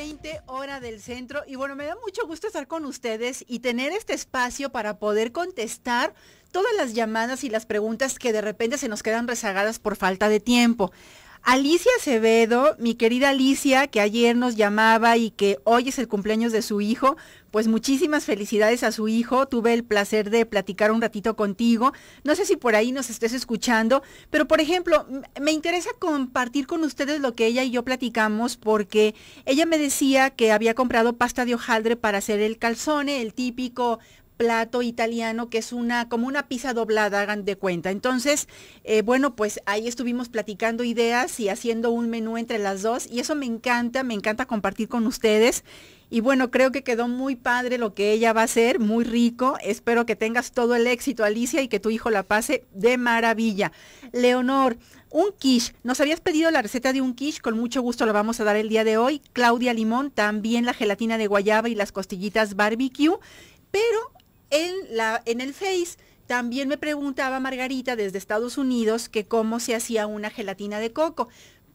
20 hora del centro. Y bueno, me da mucho gusto estar con ustedes y tener este espacio para poder contestar todas las llamadas y las preguntas que de repente se nos quedan rezagadas por falta de tiempo. Alicia Acevedo, mi querida Alicia, que ayer nos llamaba y que hoy es el cumpleaños de su hijo, pues muchísimas felicidades a su hijo. Tuve el placer de platicar un ratito contigo. No sé si por ahí nos estés escuchando, pero por ejemplo, me interesa compartir con ustedes lo que ella y yo platicamos porque ella me decía que había comprado pasta de hojaldre para hacer el calzone, el típico plato italiano que es una, como una pizza doblada, hagan de cuenta. Entonces, eh, bueno, pues ahí estuvimos platicando ideas y haciendo un menú entre las dos y eso me encanta, me encanta compartir con ustedes. Y bueno, creo que quedó muy padre lo que ella va a hacer, muy rico. Espero que tengas todo el éxito, Alicia, y que tu hijo la pase de maravilla. Leonor, un quiche. Nos habías pedido la receta de un quiche, con mucho gusto la vamos a dar el día de hoy. Claudia Limón, también la gelatina de guayaba y las costillitas barbecue. Pero en, la, en el Face también me preguntaba Margarita desde Estados Unidos que cómo se hacía una gelatina de coco,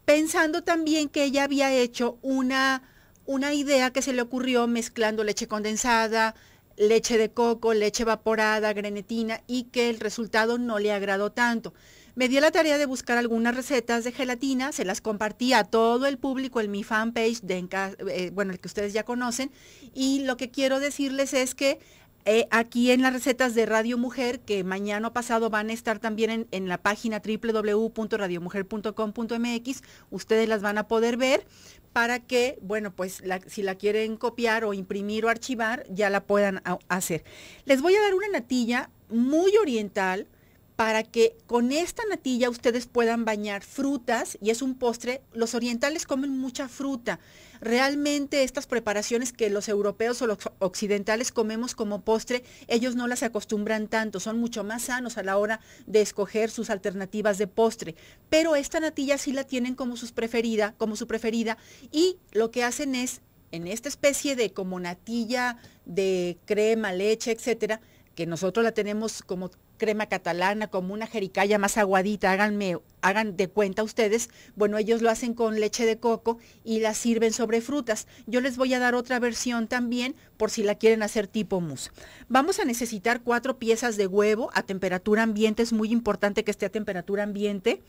pensando también que ella había hecho una, una idea que se le ocurrió mezclando leche condensada, leche de coco, leche evaporada, grenetina y que el resultado no le agradó tanto. Me dio la tarea de buscar algunas recetas de gelatina, se las compartí a todo el público en mi fanpage, de, eh, bueno, el que ustedes ya conocen, y lo que quiero decirles es que eh, aquí en las recetas de Radio Mujer, que mañana pasado van a estar también en, la página www.radiomujer.com.mx, ustedes las van a poder ver para que, bueno, pues si la quieren copiar o imprimir o archivar, ya la puedan hacer. Les voy a dar una natilla muy oriental, para que con esta natilla ustedes puedan bañar frutas y es un postre. Los orientales comen mucha fruta. Realmente estas preparaciones que los europeos o los occidentales comemos como postre, ellos no las acostumbran tanto, son mucho más sanos a la hora de escoger sus alternativas de postre. Pero esta natilla sí la tienen como sus preferida, como su preferida y lo que hacen es en esta especie de como natilla de crema, leche, etcétera, que nosotros la tenemos como crema catalana, como una jericaya más aguadita, háganme, hagan de cuenta ustedes, bueno, ellos lo hacen con leche de coco y la sirven sobre frutas. Yo les voy a dar otra versión también por si la quieren hacer tipo mousse. Vamos a necesitar cuatro piezas de huevo a temperatura ambiente, es muy importante que esté a temperatura ambiente,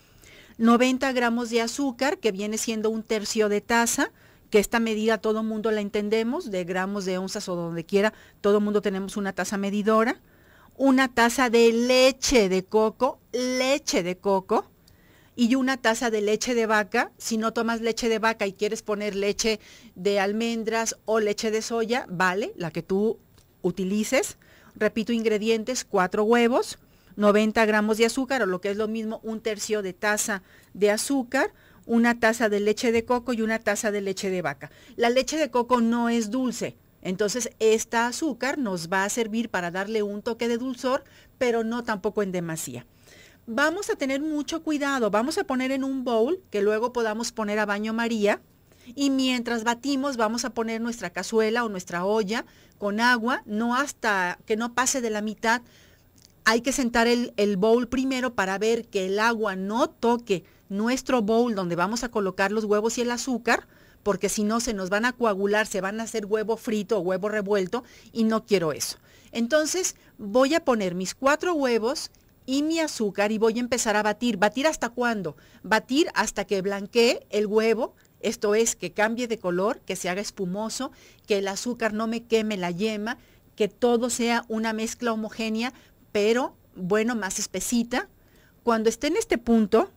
90 gramos de azúcar, que viene siendo un tercio de taza, que esta medida todo mundo la entendemos, de gramos, de onzas o donde quiera, todo mundo tenemos una taza medidora una taza de leche de coco, leche de coco, y una taza de leche de vaca. Si no tomas leche de vaca y quieres poner leche de almendras o leche de soya, vale, la que tú utilices. Repito, ingredientes, cuatro huevos, 90 gramos de azúcar o lo que es lo mismo, un tercio de taza de azúcar, una taza de leche de coco y una taza de leche de vaca. La leche de coco no es dulce, entonces, esta azúcar nos va a servir para darle un toque de dulzor, pero no tampoco en demasía. Vamos a tener mucho cuidado, vamos a poner en un bowl que luego podamos poner a baño María y mientras batimos vamos a poner nuestra cazuela o nuestra olla con agua, no hasta que no pase de la mitad. Hay que sentar el, el bowl primero para ver que el agua no toque nuestro bowl donde vamos a colocar los huevos y el azúcar porque si no se nos van a coagular, se van a hacer huevo frito o huevo revuelto y no quiero eso. Entonces voy a poner mis cuatro huevos y mi azúcar y voy a empezar a batir. ¿Batir hasta cuándo? Batir hasta que blanquee el huevo, esto es, que cambie de color, que se haga espumoso, que el azúcar no me queme la yema, que todo sea una mezcla homogénea, pero bueno, más espesita. Cuando esté en este punto,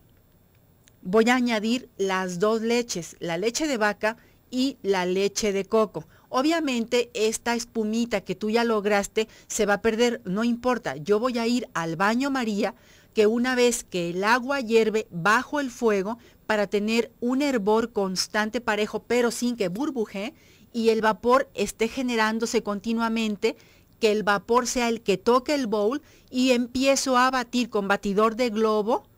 voy a añadir las dos leches, la leche de vaca y la leche de coco. Obviamente esta espumita que tú ya lograste se va a perder, no importa, yo voy a ir al baño María, que una vez que el agua hierve bajo el fuego para tener un hervor constante parejo pero sin que burbuje y el vapor esté generándose continuamente, que el vapor sea el que toque el bowl y empiezo a batir con batidor de globo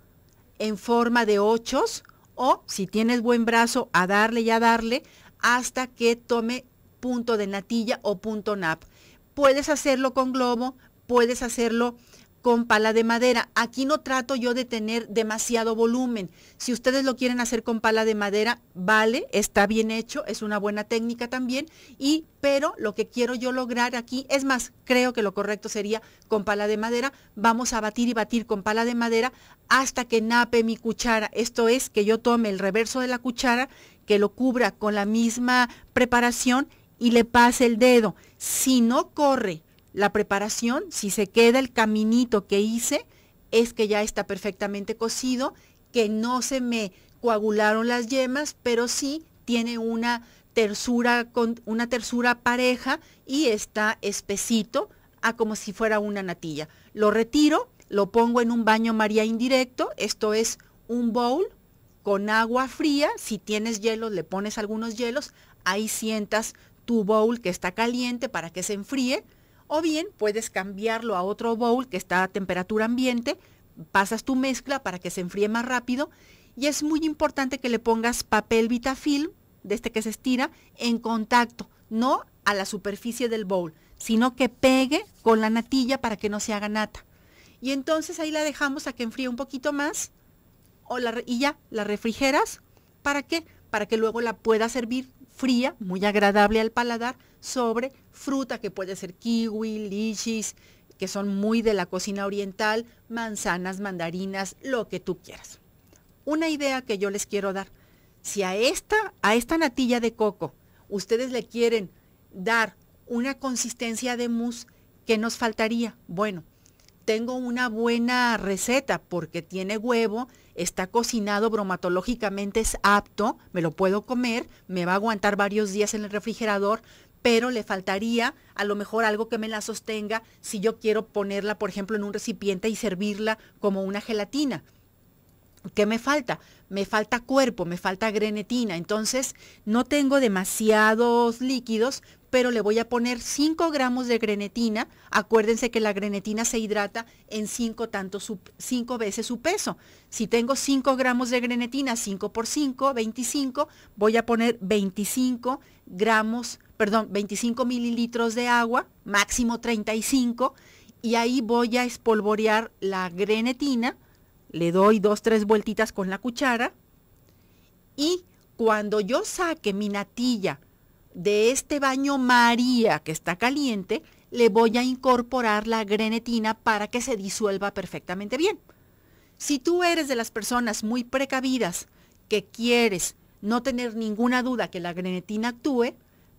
en forma de ochos o si tienes buen brazo a darle y a darle hasta que tome punto de natilla o punto nap. Puedes hacerlo con globo, puedes hacerlo con pala de madera. Aquí no trato yo de tener demasiado volumen. Si ustedes lo quieren hacer con pala de madera, vale, está bien hecho, es una buena técnica también. Y, pero lo que quiero yo lograr aquí, es más, creo que lo correcto sería con pala de madera. Vamos a batir y batir con pala de madera hasta que nape mi cuchara. Esto es que yo tome el reverso de la cuchara, que lo cubra con la misma preparación y le pase el dedo. Si no corre la preparación, si se queda el caminito que hice, es que ya está perfectamente cocido, que no se me coagularon las yemas, pero sí tiene una tersura, con, una tersura pareja y está espesito a como si fuera una natilla. Lo retiro, lo pongo en un baño María indirecto, esto es un bowl con agua fría, si tienes hielos le pones algunos hielos, ahí sientas tu bowl que está caliente para que se enfríe, o bien puedes cambiarlo a otro bowl que está a temperatura ambiente, pasas tu mezcla para que se enfríe más rápido y es muy importante que le pongas papel vitafilm, de este que se estira, en contacto, no a la superficie del bowl, sino que pegue con la natilla para que no se haga nata. Y entonces ahí la dejamos a que enfríe un poquito más o la, y ya la refrigeras. ¿Para qué? Para que luego la pueda servir fría, muy agradable al paladar, sobre fruta que puede ser kiwi, lichis, que son muy de la cocina oriental, manzanas, mandarinas, lo que tú quieras. Una idea que yo les quiero dar, si a esta, a esta natilla de coco ustedes le quieren dar una consistencia de mousse, ¿qué nos faltaría? Bueno, tengo una buena receta porque tiene huevo, está cocinado bromatológicamente, es apto, me lo puedo comer, me va a aguantar varios días en el refrigerador, pero le faltaría a lo mejor algo que me la sostenga si yo quiero ponerla, por ejemplo, en un recipiente y servirla como una gelatina ¿Qué me falta? Me falta cuerpo, me falta grenetina. Entonces, no tengo demasiados líquidos, pero le voy a poner 5 gramos de grenetina. Acuérdense que la grenetina se hidrata en 5 cinco veces su peso. Si tengo 5 gramos de grenetina, 5 por 5, 25, voy a poner 25 gramos, perdón, 25 mililitros de agua, máximo 35, y ahí voy a espolvorear la grenetina le doy dos, tres vueltitas con la cuchara y cuando yo saque mi natilla de este baño María que está caliente, le voy a incorporar la grenetina para que se disuelva perfectamente bien. Si tú eres de las personas muy precavidas que quieres no tener ninguna duda que la grenetina actúe,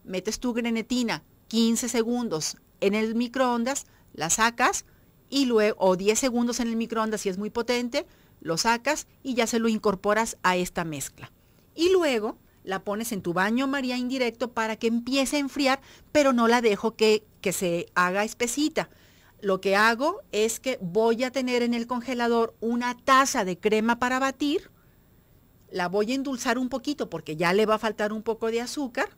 metes tu grenetina 15 segundos en el microondas, la sacas, y luego, o 10 segundos en el microondas si es muy potente, lo sacas y ya se lo incorporas a esta mezcla. Y luego la pones en tu baño María indirecto para que empiece a enfriar, pero no la dejo que, que se haga espesita. Lo que hago es que voy a tener en el congelador una taza de crema para batir, la voy a endulzar un poquito porque ya le va a faltar un poco de azúcar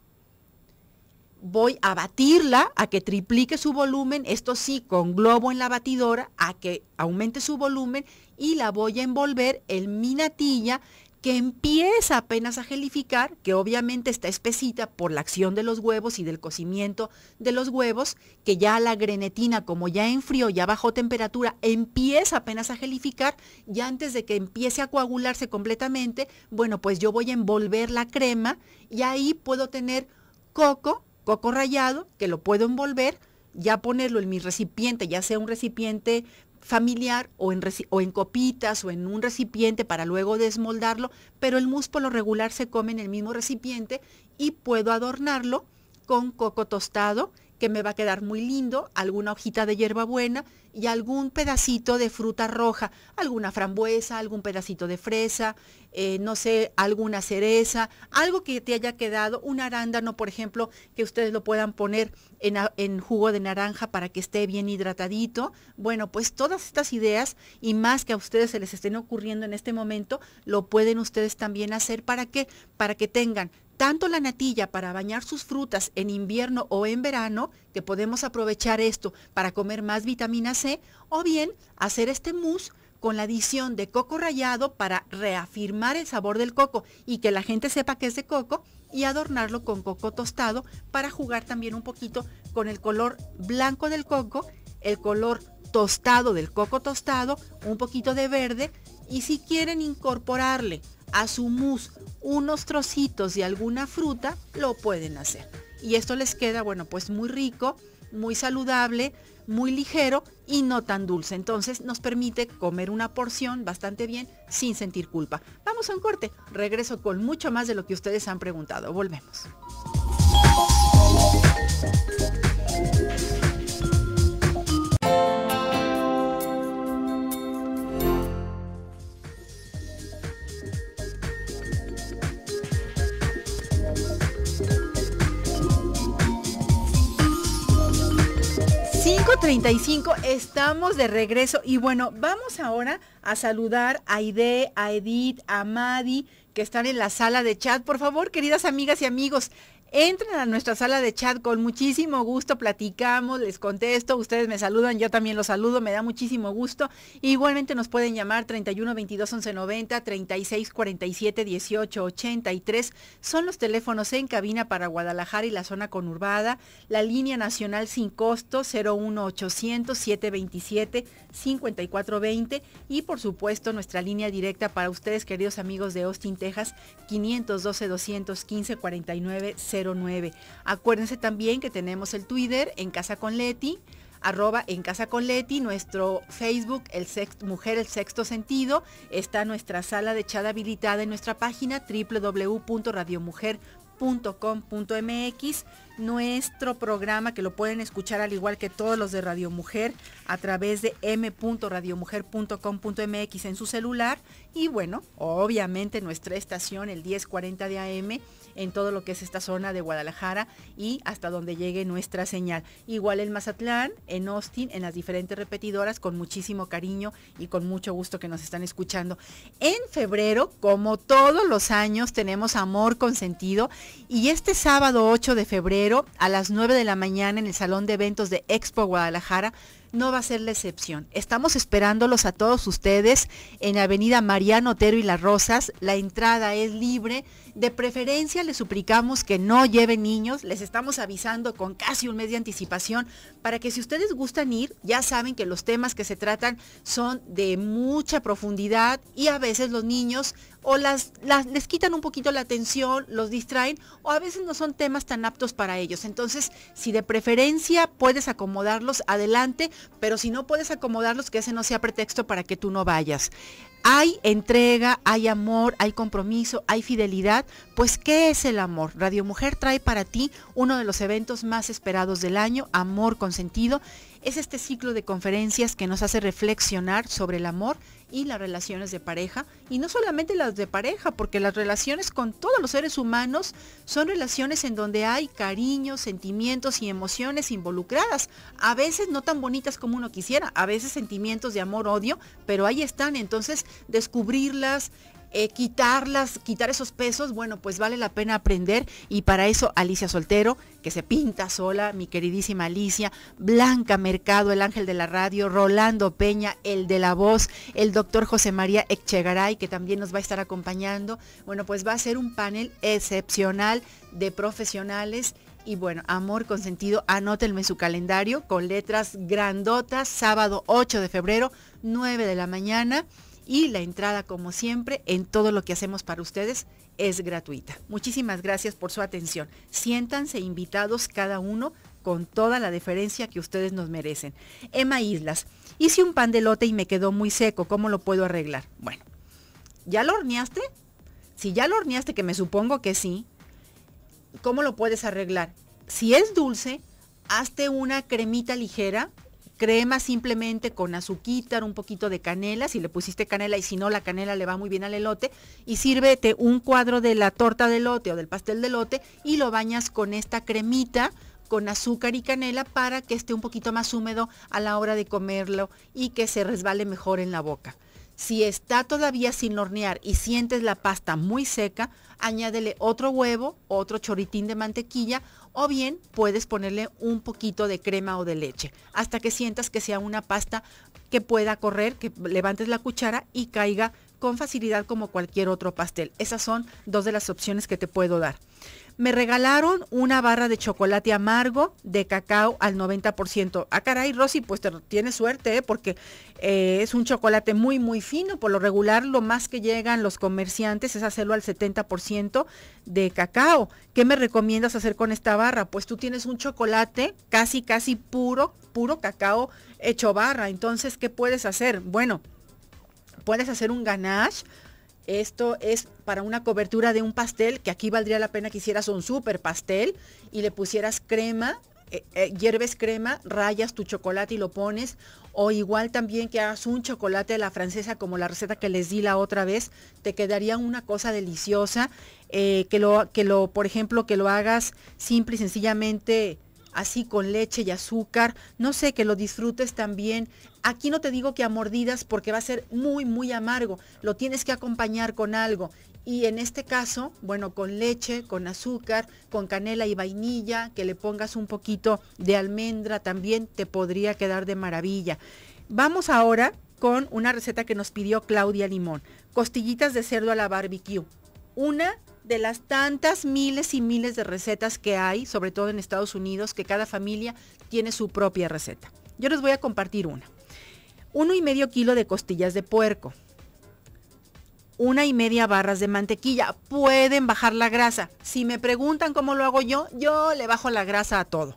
voy a batirla, a que triplique su volumen, esto sí, con globo en la batidora, a que aumente su volumen y la voy a envolver en mi natilla que empieza apenas a gelificar, que obviamente está espesita por la acción de los huevos y del cocimiento de los huevos, que ya la grenetina, como ya enfrió, ya bajó temperatura, empieza apenas a gelificar y antes de que empiece a coagularse completamente, bueno, pues yo voy a envolver la crema y ahí puedo tener coco coco rallado, que lo puedo envolver, ya ponerlo en mi recipiente, ya sea un recipiente familiar o en, copitas o en un recipiente para luego desmoldarlo, pero el músculo regular se come en el mismo recipiente y puedo adornarlo con coco tostado que me va a quedar muy lindo, alguna hojita de hierbabuena y algún pedacito de fruta roja, alguna frambuesa, algún pedacito de fresa, eh, no sé, alguna cereza, algo que te haya quedado, un arándano, por ejemplo, que ustedes lo puedan poner en, jugo de naranja para que esté bien hidratadito. Bueno, pues todas estas ideas y más que a ustedes se les estén ocurriendo en este momento, lo pueden ustedes también hacer para que, para que tengan tanto la natilla para bañar sus frutas en invierno o en verano, que podemos aprovechar esto para comer más vitamina C, o bien hacer este mousse con la adición de coco rallado para reafirmar el sabor del coco y que la gente sepa que es de coco y adornarlo con coco tostado para jugar también un poquito con el color blanco del coco, el color tostado del coco tostado, un poquito de verde y si quieren incorporarle a su mousse unos trocitos de alguna fruta, lo pueden hacer. Y esto les queda, bueno, pues muy rico, muy saludable, muy ligero y no tan dulce. Entonces nos permite comer una porción bastante bien sin sentir culpa. Vamos a un corte. Regreso con mucho más de lo que ustedes han preguntado. Volvemos. 5.35, estamos de regreso y bueno, vamos ahora a saludar a Ide, a Edith, a Madi, que están en la sala de chat. Por favor, queridas amigas y amigos, entren a nuestra sala de chat con muchísimo gusto, platicamos, les contesto, ustedes me saludan, yo también los saludo, me da muchísimo gusto. Igualmente nos pueden llamar 31 22 11 90, 36 47 18 83. Son los teléfonos en cabina para Guadalajara y la zona conurbada. La línea nacional sin costo 01 800 727 5420 y por supuesto nuestra línea directa para ustedes queridos amigos de Austin, Texas 512 215 49 Acuérdense también que tenemos el Twitter en Casa con Leti, arroba en Casa con Leti, nuestro Facebook, el sexto, Mujer el Sexto Sentido, está nuestra sala de chat habilitada en nuestra página www.radiomujer.com.mx nuestro programa que lo pueden escuchar al igual que todos los de Radio Mujer a través de m.radiomujer.com.mx en su celular y bueno, obviamente nuestra estación el 1040 de AM en todo lo que es esta zona de Guadalajara y hasta donde llegue nuestra señal. Igual en Mazatlán, en Austin, en las diferentes repetidoras con muchísimo cariño y con mucho gusto que nos están escuchando. En febrero, como todos los años, tenemos amor consentido y este sábado 8 de febrero pero a las 9 de la mañana en el Salón de Eventos de Expo Guadalajara no va a ser la excepción. Estamos esperándolos a todos ustedes en Avenida Mariano Otero y Las Rosas. La entrada es libre. De preferencia les suplicamos que no lleven niños. Les estamos avisando con casi un mes de anticipación para que si ustedes gustan ir, ya saben que los temas que se tratan son de mucha profundidad y a veces los niños o les quitan un poquito la atención, los distraen o a veces no son temas tan aptos para ellos. Entonces, si de preferencia puedes acomodarlos, adelante pero si no puedes acomodarlos, que ese no sea pretexto para que tú no vayas. Hay entrega, hay amor, hay compromiso, hay fidelidad. Pues, ¿qué es el amor? Radio Mujer trae para ti uno de los eventos más esperados del año, Amor Consentido es este ciclo de conferencias que nos hace reflexionar sobre el amor y las relaciones de pareja, y no solamente las de pareja, porque las relaciones con todos los seres humanos son relaciones en donde hay cariño, sentimientos y emociones involucradas, a veces no tan bonitas como uno quisiera, a veces sentimientos de amor, odio, pero ahí están, entonces descubrirlas, eh, quitarlas, quitar esos pesos, bueno, pues vale la pena aprender y para eso Alicia Soltero, que se pinta sola, mi queridísima Alicia, Blanca Mercado, el ángel de la radio, Rolando Peña, el de la voz, el doctor José María Echegaray, que también nos va a estar acompañando. Bueno, pues va a ser un panel excepcional de profesionales y bueno, amor consentido, anótenme su calendario con letras grandotas, sábado 8 de febrero, 9 de la mañana y la entrada, como siempre, en todo lo que hacemos para ustedes es gratuita. Muchísimas gracias por su atención. Siéntanse invitados cada uno con toda la deferencia que ustedes nos merecen. Emma Islas, hice un pan de lote y me quedó muy seco, ¿cómo lo puedo arreglar? Bueno, ¿ya lo horneaste? Si ya lo horneaste, que me supongo que sí, ¿cómo lo puedes arreglar? Si es dulce, hazte una cremita ligera crema simplemente con azuquita, un poquito de canela, si le pusiste canela y si no, la canela le va muy bien al elote, y sírvete un cuadro de la torta de elote o del pastel de elote y lo bañas con esta cremita con azúcar y canela para que esté un poquito más húmedo a la hora de comerlo y que se resbale mejor en la boca. Si está todavía sin hornear y sientes la pasta muy seca, añádele otro huevo, otro choritín de mantequilla o bien puedes ponerle un poquito de crema o de leche hasta que sientas que sea una pasta que pueda correr, que levantes la cuchara y caiga con facilidad como cualquier otro pastel. Esas son dos de las opciones que te puedo dar me regalaron una barra de chocolate amargo de cacao al 90%. Ah, caray, Rosy, pues tienes suerte, ¿eh? porque eh, es un chocolate muy, muy fino. Por lo regular, lo más que llegan los comerciantes es hacerlo al 70% de cacao. ¿Qué me recomiendas hacer con esta barra? Pues tú tienes un chocolate casi, casi puro, puro cacao hecho barra. Entonces, ¿qué puedes hacer? Bueno, puedes hacer un ganache esto es para una cobertura de un pastel, que aquí valdría la pena que hicieras un super pastel y le pusieras crema, eh, eh, hierves crema, rayas tu chocolate y lo pones. O igual también que hagas un chocolate a la francesa como la receta que les di la otra vez, te quedaría una cosa deliciosa. Eh, que, lo, que lo, por ejemplo, que lo hagas simple y sencillamente así con leche y azúcar. No sé, que lo disfrutes también. Aquí no te digo que a mordidas porque va a ser muy, muy amargo. Lo tienes que acompañar con algo. Y en este caso, bueno, con leche, con azúcar, con canela y vainilla, que le pongas un poquito de almendra también, te podría quedar de maravilla. Vamos ahora con una receta que nos pidió Claudia Limón. Costillitas de cerdo a la barbecue. Una de las tantas miles y miles de recetas que hay, sobre todo en Estados Unidos, que cada familia tiene su propia receta. Yo les voy a compartir una. Uno y medio kilo de costillas de puerco. Una y media barras de mantequilla. Pueden bajar la grasa. Si me preguntan cómo lo hago yo, yo le bajo la grasa a todo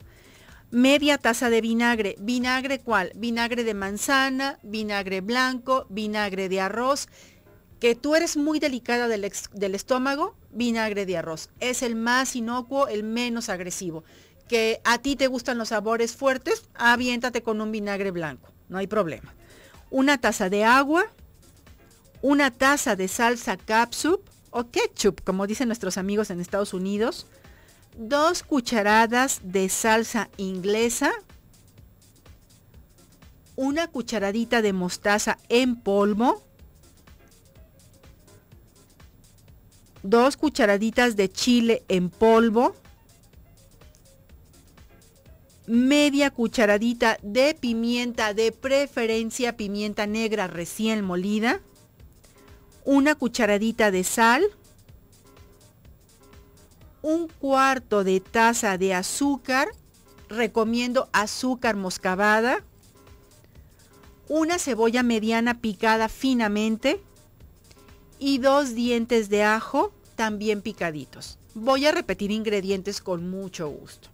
media taza de vinagre. ¿Vinagre cuál? Vinagre de manzana, vinagre blanco, vinagre de arroz, que tú eres muy delicada del, estómago, vinagre de arroz. Es el más inocuo, el menos agresivo. Que a ti te gustan los sabores fuertes, aviéntate con un vinagre blanco, no hay problema. Una taza de agua, una taza de salsa capsup o ketchup, como dicen nuestros amigos en Estados Unidos, dos cucharadas de salsa inglesa, una cucharadita de mostaza en polvo, dos cucharaditas de chile en polvo, media cucharadita de pimienta, de preferencia pimienta negra recién molida, una cucharadita de sal, un cuarto de taza de azúcar, recomiendo azúcar moscavada una cebolla mediana picada finamente, y dos dientes de ajo también picaditos. Voy a repetir ingredientes con mucho gusto.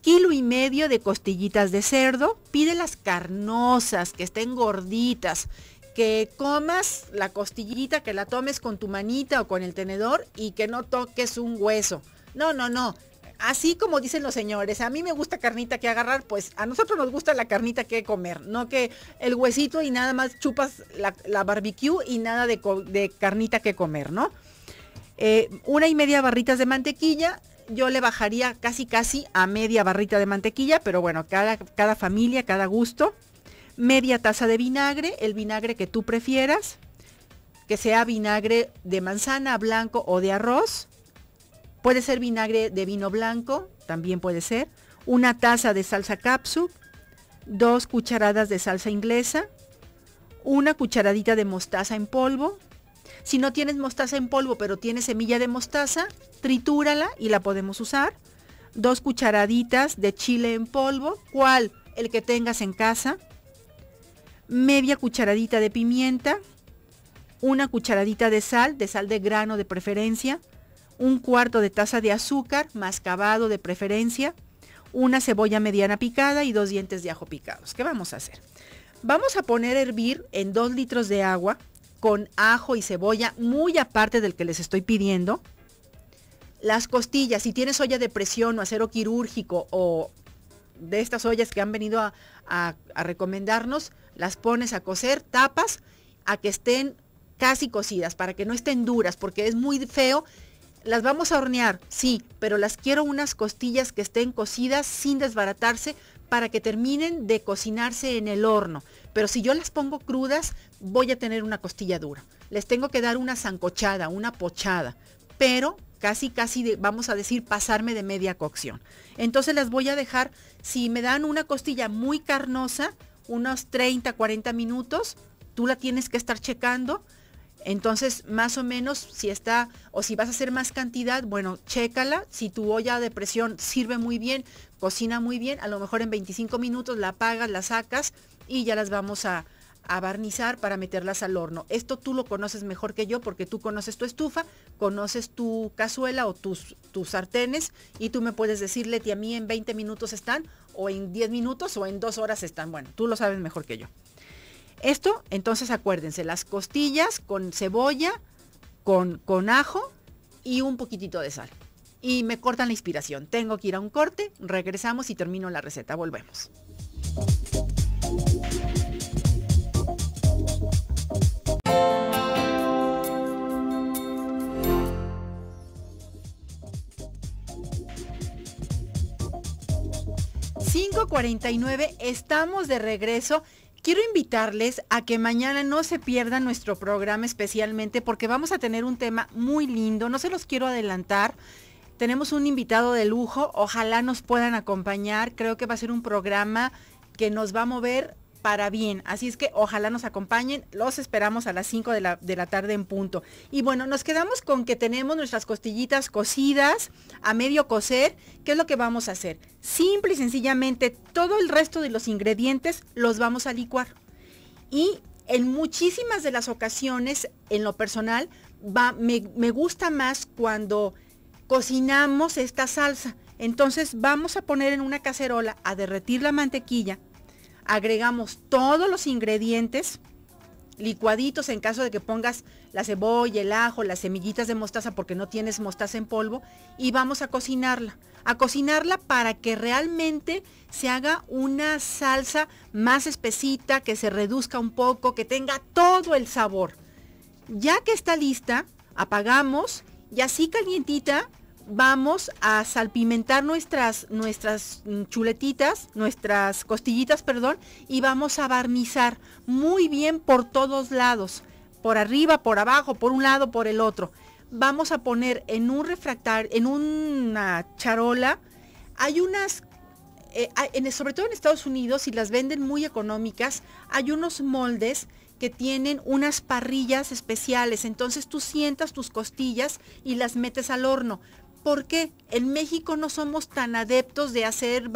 Kilo y medio de costillitas de cerdo, pide las carnosas, que estén gorditas, que comas la costillita, que la tomes con tu manita o con el tenedor y que no toques un hueso. No, no, no, así como dicen los señores, a mí me gusta carnita que agarrar, pues a nosotros nos gusta la carnita que comer, no que el huesito y nada más chupas la, barbecue y nada de, carnita que comer, ¿no? Eh, una y media barritas de mantequilla, yo le bajaría casi casi a media barrita de mantequilla, pero bueno, cada, cada familia, cada gusto. Media taza de vinagre, el vinagre que tú prefieras, que sea vinagre de manzana, blanco o de arroz Puede ser vinagre de vino blanco, también puede ser. Una taza de salsa capsu, dos cucharadas de salsa inglesa, una cucharadita de mostaza en polvo. Si no tienes mostaza en polvo, pero tienes semilla de mostaza, tritúrala y la podemos usar. Dos cucharaditas de chile en polvo, cual el que tengas en casa. Media cucharadita de pimienta, una cucharadita de sal, de sal de grano de preferencia, un cuarto de taza de azúcar, mascabado de preferencia, una cebolla mediana picada y dos dientes de ajo picados. ¿Qué vamos a hacer? Vamos a poner a hervir en dos litros de agua con ajo y cebolla, muy aparte del que les estoy pidiendo. Las costillas, si tienes olla de presión o acero quirúrgico o de estas ollas que han venido a, a, a recomendarnos, las pones a cocer, tapas a que estén casi cocidas, para que no estén duras, porque es muy feo las vamos a hornear, sí, pero las quiero unas costillas que estén cocidas sin desbaratarse para que terminen de cocinarse en el horno. Pero si yo las pongo crudas, voy a tener una costilla dura. Les tengo que dar una zancochada, una pochada, pero casi, casi, vamos a decir, pasarme de media cocción. Entonces las voy a dejar, si me dan una costilla muy carnosa, unos 30, 40 minutos, tú la tienes que estar checando entonces, más o menos, si está o si vas a hacer más cantidad, bueno, chécala. Si tu olla de presión sirve muy bien, cocina muy bien, a lo mejor en 25 minutos la apagas, la sacas y ya las vamos a, barnizar para meterlas al horno. Esto tú lo conoces mejor que yo porque tú conoces tu estufa, conoces tu cazuela o tus, tus sartenes y tú me puedes decirle, a mí en 20 minutos están o en 10 minutos o en 2 horas están. Bueno, tú lo sabes mejor que yo. Esto, entonces acuérdense, las costillas con cebolla, con, con ajo y un poquitito de sal. Y me cortan la inspiración. Tengo que ir a un corte, regresamos y termino la receta. Volvemos. 5.49, estamos de regreso quiero invitarles a que mañana no se pierdan nuestro programa especialmente porque vamos a tener un tema muy lindo, no se los quiero adelantar. Tenemos un invitado de lujo, ojalá nos puedan acompañar, creo que va a ser un programa que nos va a mover para bien. Así es que ojalá nos acompañen. Los esperamos a las 5 de la, tarde en punto. Y bueno, nos quedamos con que tenemos nuestras costillitas cocidas a medio cocer. ¿Qué es lo que vamos a hacer? Simple y sencillamente todo el resto de los ingredientes los vamos a licuar. Y en muchísimas de las ocasiones, en lo personal, me gusta más cuando cocinamos esta salsa. Entonces vamos a poner en una cacerola a derretir la mantequilla agregamos todos los ingredientes licuaditos en caso de que pongas la cebolla, el ajo, las semillitas de mostaza porque no tienes mostaza en polvo y vamos a cocinarla. A cocinarla para que realmente se haga una salsa más espesita, que se reduzca un poco, que tenga todo el sabor. Ya que está lista, apagamos y así calientita vamos a salpimentar nuestras, nuestras chuletitas, nuestras costillitas, perdón, y vamos a barnizar muy bien por todos lados, por arriba, por abajo, por un lado, por el otro. Vamos a poner en un refractar, en una charola, hay unas, eh, sobre todo en Estados Unidos, y las venden muy económicas, hay unos moldes que tienen unas parrillas especiales. Entonces tú sientas tus costillas y las metes al horno. ¿Por qué? En México no somos tan adeptos de hacer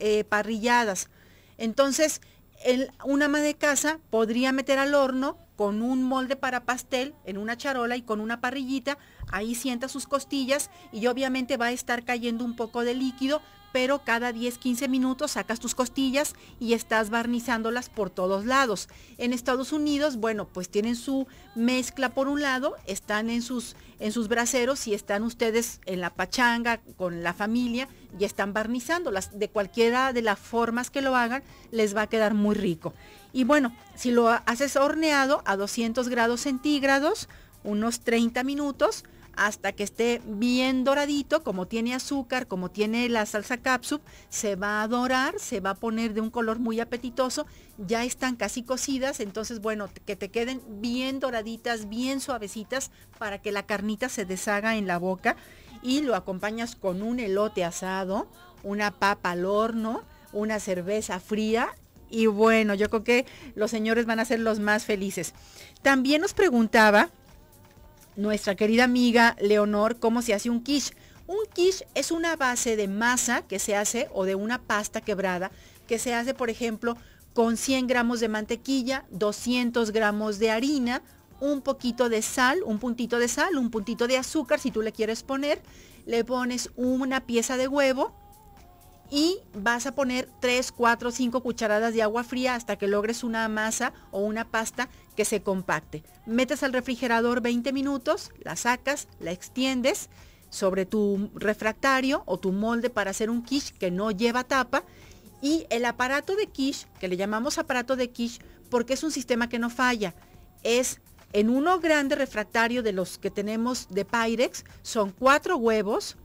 eh, parrilladas. Entonces, el, un ama de casa podría meter al horno con un molde para pastel en una charola y con una parrillita, ahí sienta sus costillas y obviamente va a estar cayendo un poco de líquido, pero cada 10-15 minutos sacas tus costillas y estás barnizándolas por todos lados. En Estados Unidos, bueno, pues tienen su mezcla por un lado, están en sus, en sus braseros y están ustedes en la pachanga con la familia y están barnizándolas. De cualquiera de las formas que lo hagan, les va a quedar muy rico. Y bueno, si lo haces horneado a 200 grados centígrados, unos 30 minutos, hasta que esté bien doradito, como tiene azúcar, como tiene la salsa capsup, se va a dorar, se va a poner de un color muy apetitoso, ya están casi cocidas, entonces bueno, que te queden bien doraditas, bien suavecitas para que la carnita se deshaga en la boca y lo acompañas con un elote asado, una papa al horno, una cerveza fría y bueno, yo creo que los señores van a ser los más felices. También nos preguntaba nuestra querida amiga Leonor cómo se hace un quiche. Un quiche es una base de masa que se hace o de una pasta quebrada que se hace, por ejemplo, con 100 gramos de mantequilla, 200 gramos de harina, un poquito de sal, un puntito de sal, un puntito de azúcar si tú le quieres poner. Le pones una pieza de huevo y vas a poner 3, 4, 5 cucharadas de agua fría hasta que logres una masa o una pasta que se compacte. Metes al refrigerador 20 minutos, la sacas, la extiendes sobre tu refractario o tu molde para hacer un quiche que no lleva tapa y el aparato de quiche, que le llamamos aparato de quiche porque es un sistema que no falla, es en uno grande refractario de los que tenemos de Pyrex, son cuatro huevos,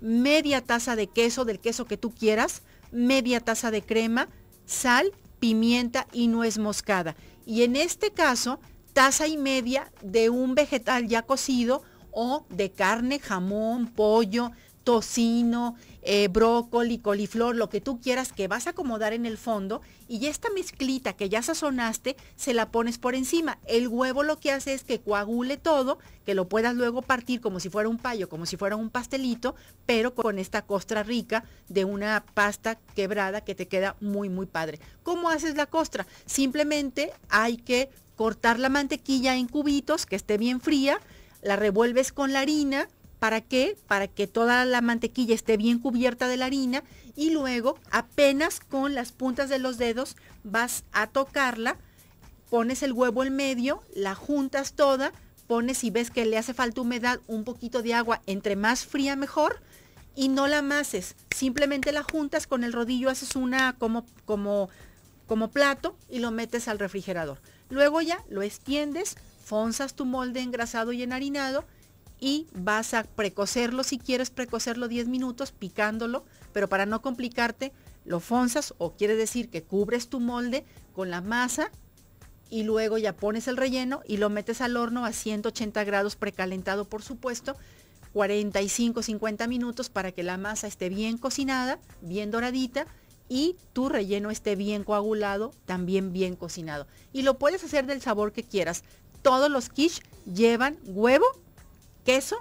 media taza de queso, del queso que tú quieras, media taza de crema, sal, pimienta y nuez moscada. Y en este caso, taza y media de un vegetal ya cocido o de carne, jamón, pollo, tocino, eh, brócoli, coliflor, lo que tú quieras que vas a acomodar en el fondo y esta mezclita que ya sazonaste se la pones por encima. El huevo lo que hace es que coagule todo, que lo puedas luego partir como si fuera un payo, como si fuera un pastelito, pero con esta costra rica de una pasta quebrada que te queda muy, muy padre. ¿Cómo haces la costra? Simplemente hay que cortar la mantequilla en cubitos, que esté bien fría, la revuelves con la harina, ¿Para qué? Para que toda la mantequilla esté bien cubierta de la harina y luego apenas con las puntas de los dedos vas a tocarla, pones el huevo en medio, la juntas toda, pones y ves que le hace falta humedad, un poquito de agua, entre más fría mejor, y no la amases, simplemente la juntas con el rodillo, haces una como, como, como plato y lo metes al refrigerador. Luego ya lo extiendes, fonzas tu molde engrasado y enharinado y vas a precocerlo, si quieres precocerlo 10 minutos, picándolo, pero para no complicarte, lo fonzas o quiere decir que cubres tu molde con la masa y luego ya pones el relleno y lo metes al horno a 180 grados precalentado, por supuesto, 45-50 minutos para que la masa esté bien cocinada, bien doradita y tu relleno esté bien coagulado, también bien cocinado. Y lo puedes hacer del sabor que quieras. Todos los quiche llevan huevo queso,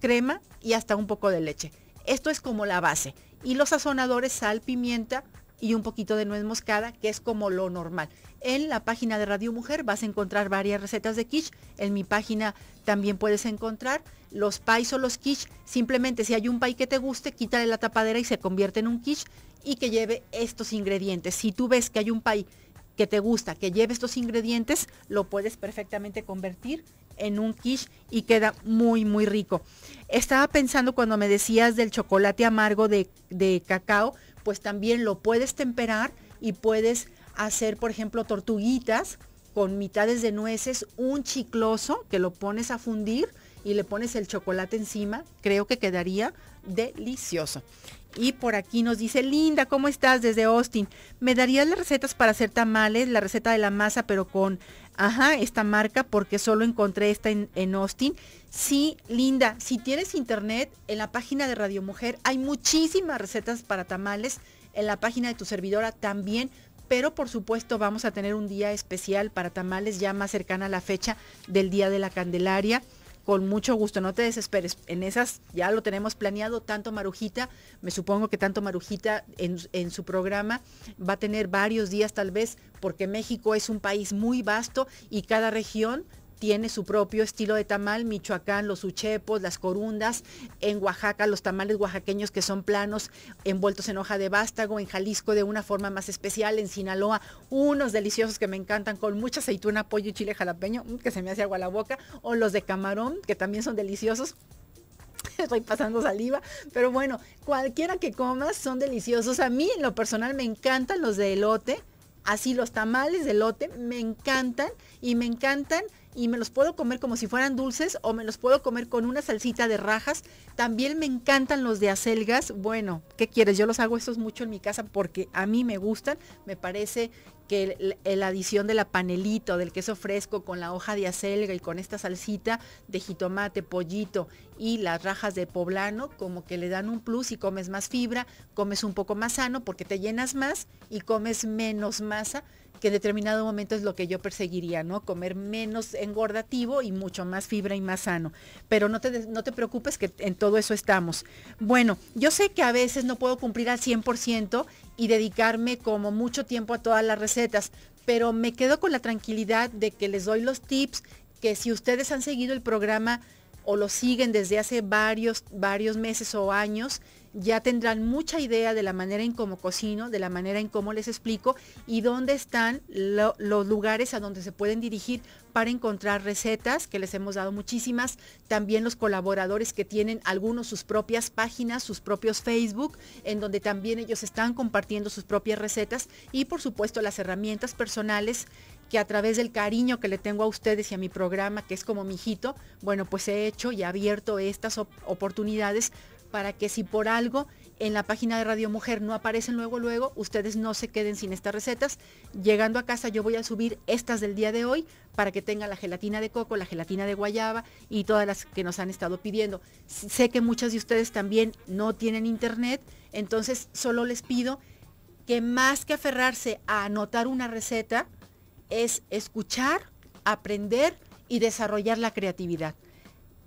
crema y hasta un poco de leche. Esto es como la base. Y los sazonadores, sal, pimienta y un poquito de nuez moscada, que es como lo normal. En la página de Radio Mujer vas a encontrar varias recetas de quiche. En mi página también puedes encontrar los pais o los quiche. Simplemente si hay un pay que te guste, quítale la tapadera y se convierte en un quiche y que lleve estos ingredientes. Si tú ves que hay un pay que te gusta, que lleve estos ingredientes, lo puedes perfectamente convertir en un quiche y queda muy, muy rico. Estaba pensando cuando me decías del chocolate amargo de, de cacao, pues también lo puedes temperar y puedes hacer, por ejemplo, tortuguitas con mitades de nueces, un chicloso que lo pones a fundir y le pones el chocolate encima, creo que quedaría delicioso. Y por aquí nos dice, Linda, ¿cómo estás desde Austin? ¿Me darías las recetas para hacer tamales? La receta de la masa, pero con, ajá, esta marca, porque solo encontré esta en, en Austin. Sí, Linda, si tienes internet, en la página de Radio Mujer hay muchísimas recetas para tamales. En la página de tu servidora también pero por supuesto vamos a tener un día especial para tamales ya más cercana a la fecha del Día de la Candelaria con mucho gusto, no te desesperes. En esas ya lo tenemos planeado, tanto Marujita, me supongo que tanto Marujita en, su programa va a tener varios días tal vez, porque México es un país muy vasto y cada región tiene su propio estilo de tamal, Michoacán, los uchepos, las corundas, en Oaxaca los tamales oaxaqueños que son planos, envueltos en hoja de vástago, en Jalisco de una forma más especial, en Sinaloa unos deliciosos que me encantan con mucha aceituna, pollo y chile jalapeño, mm, que se me hace agua la boca, o los de camarón, que también son deliciosos estoy pasando saliva, pero bueno, cualquiera que comas son deliciosos. A mí en lo personal me encantan los de elote, así los tamales de elote me encantan y me encantan y me los puedo comer como si fueran dulces o me los puedo comer con una salsita de rajas. También me encantan los de acelgas. Bueno, ¿qué quieres? Yo los hago estos mucho en mi casa porque a mí me gustan. Me parece que la adición de la panelito del queso fresco con la hoja de acelga y con esta salsita de jitomate, pollito y las rajas de poblano como que le dan un plus y comes más fibra, comes un poco más sano porque te llenas más y comes menos masa que en determinado momento es lo que yo perseguiría, ¿no? Comer menos engordativo y mucho más fibra y más sano. Pero no te, no te preocupes que en todo eso estamos. Bueno, yo sé que a veces no puedo cumplir al 100% y dedicarme como mucho tiempo a todas las recetas, pero me quedo con la tranquilidad de que les doy los tips, que si ustedes han seguido el programa o lo siguen desde hace varios, varios meses o años, ya tendrán mucha idea de la manera en cómo cocino, de la manera en cómo les explico y dónde están los lugares a donde se pueden dirigir para encontrar recetas, que les hemos dado muchísimas. También los colaboradores que tienen algunos sus propias páginas, sus propios Facebook, en donde también ellos están compartiendo sus propias recetas y por supuesto las herramientas personales que a través del cariño que le tengo a ustedes y a mi programa, que es como mi hijito, bueno, pues he hecho y abierto estas oportunidades para que si por algo en la página de Radio Mujer no aparecen luego, luego, ustedes no se queden sin estas recetas. Llegando a casa yo voy a subir estas del día de hoy para que tenga la gelatina de coco, la gelatina de guayaba y todas las que nos han estado pidiendo. Sé que muchas de ustedes también no tienen internet, entonces solo les pido que más que aferrarse a anotar una receta, es escuchar, aprender y desarrollar la creatividad.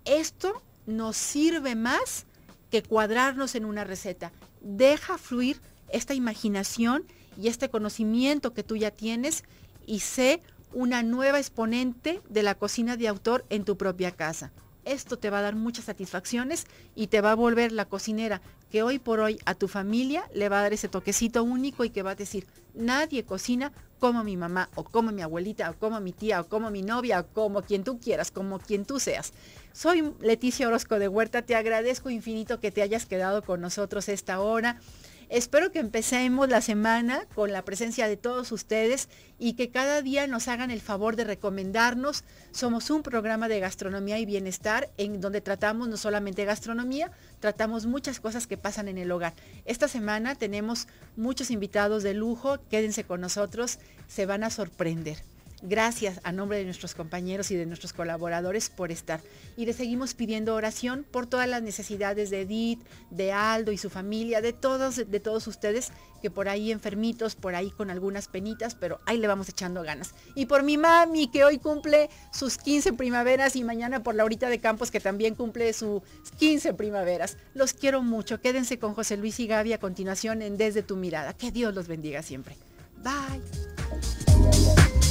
Esto nos sirve más que cuadrarnos en una receta. Deja fluir esta imaginación y este conocimiento que tú ya tienes y sé una nueva exponente de la cocina de autor en tu propia casa. Esto te va a dar muchas satisfacciones y te va a volver la cocinera que hoy por hoy a tu familia le va a dar ese toquecito único y que va a decir, nadie cocina como mi mamá o como mi abuelita o como mi tía o como mi novia o como quien tú quieras, como quien tú seas. Soy Leticia Orozco de Huerta, te agradezco infinito que te hayas quedado con nosotros esta hora. Espero que empecemos la semana con la presencia de todos ustedes y que cada día nos hagan el favor de recomendarnos. Somos un programa de gastronomía y bienestar en donde tratamos no solamente gastronomía, tratamos muchas cosas que pasan en el hogar. Esta semana tenemos muchos invitados de lujo, quédense con nosotros, se van a sorprender. Gracias a nombre de nuestros compañeros y de nuestros colaboradores por estar. Y le seguimos pidiendo oración por todas las necesidades de Edith, de Aldo y su familia, de todos, de todos ustedes que por ahí enfermitos, por ahí con algunas penitas, pero ahí le vamos echando ganas. Y por mi mami que hoy cumple sus 15 primaveras y mañana por Laurita de Campos que también cumple sus 15 primaveras. Los quiero mucho. Quédense con José Luis y Gaby a continuación en Desde tu mirada. Que Dios los bendiga siempre. Bye.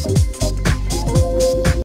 Thank you.